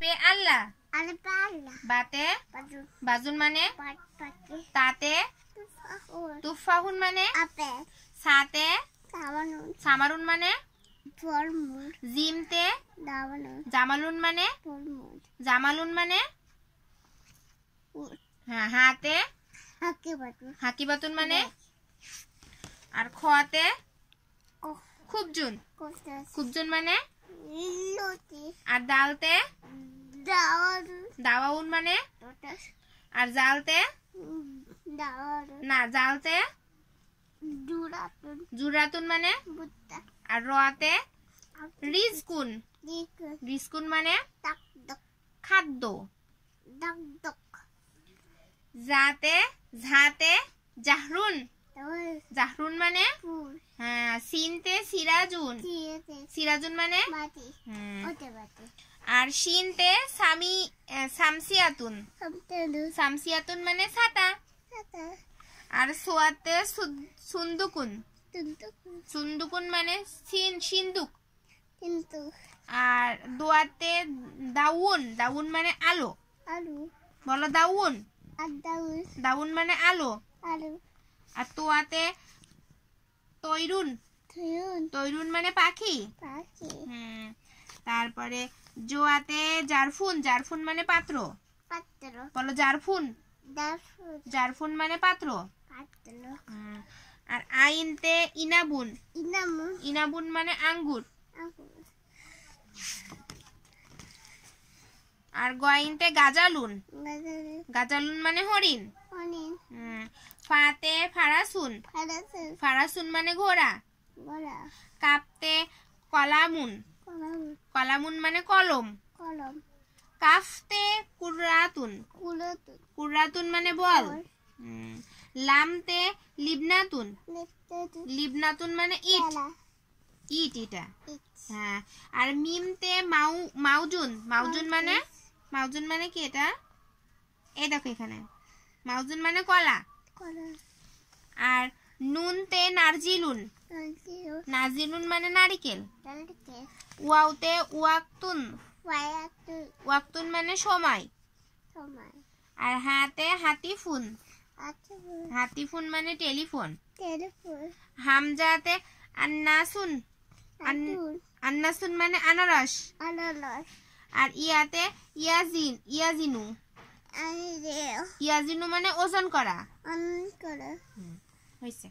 আলিফে আল্লাহ আলিফে বাতে বাজুন মানে তাতে তুফাহুন মানে আপেল সাতে সামারুন মানে জিমতে জামালুন মানে জামালুন মানে হ্যাঁ হাতে হাকিবাতুন মানে আর খোয়াতে খুবজুন খুবজুন মানে আর ডালতে দাওয়াউন মানে আর জালতে না জালতে জুরাতুন মানে আর রোয়াতে রিজকুন রিজকুন মানে খাদ্য জাতে ঝাতে জাহরুন জাহরুন মানে হ্যাঁ সিনতে সিরাজুন সিরাজুন মানে হ্যাঁ। আর সিনতে সামি সামসিয়াতুন সামসিয়াতুন মানে ছাতা আর সোয়াতে সুন্দুকুন সুন্দুকুন মানে সিন্দুক আর দোয়াতে দাউন দাউন মানে আলো আলো বলো দাউন দাউন দাউন মানে আলো আলো আর তোয়াতে তৈরুন তৈরুন মানে পাখি হুম হ্যাঁ। তারপরে জোয়াতে জারফুন জারফুন মানে পাত্র বলো জারফুন জারফুন মানে পাত্র হ্যাঁ। আর আইনতে ইনাবুন ইনাবুন মানে আঙ্গুর আর গয়নতে গাজালুন গাজালুন মানে হরিণ ফাতে ফারাসুন ফারাসুন মানে ঘোড়া কাপতে কলামুন কলামুন মানে কলম কাফতে কুরাতুন কুরাতুন মানে বল লামতে লিবনাতুন লিবনাতুন মানে ইট ইট ইটা হ্যাঁ আর মিমতে মাউ মাউজুন মাউজুন মানে মাউজুন মানে কি এটা এই দেখো এখানে মাউজুন মানে কলা আর নুন তে নারজিলুন নাজিলুন মানে নারিকেল ওয়াউতে ওয়াক্তুন ওয়াক্তুন মানে সময় আর হাতে হাতিফুন হাতিফুন মানে টেলিফোন হামজাতে আন্নাসুন আন্নাসুন মানে আনারস আনারস আর ইয়াতে ইয়াজিন ইয়াজিনু ইয়াজিনু মানে ওজন করা ওজন করা হয়েছে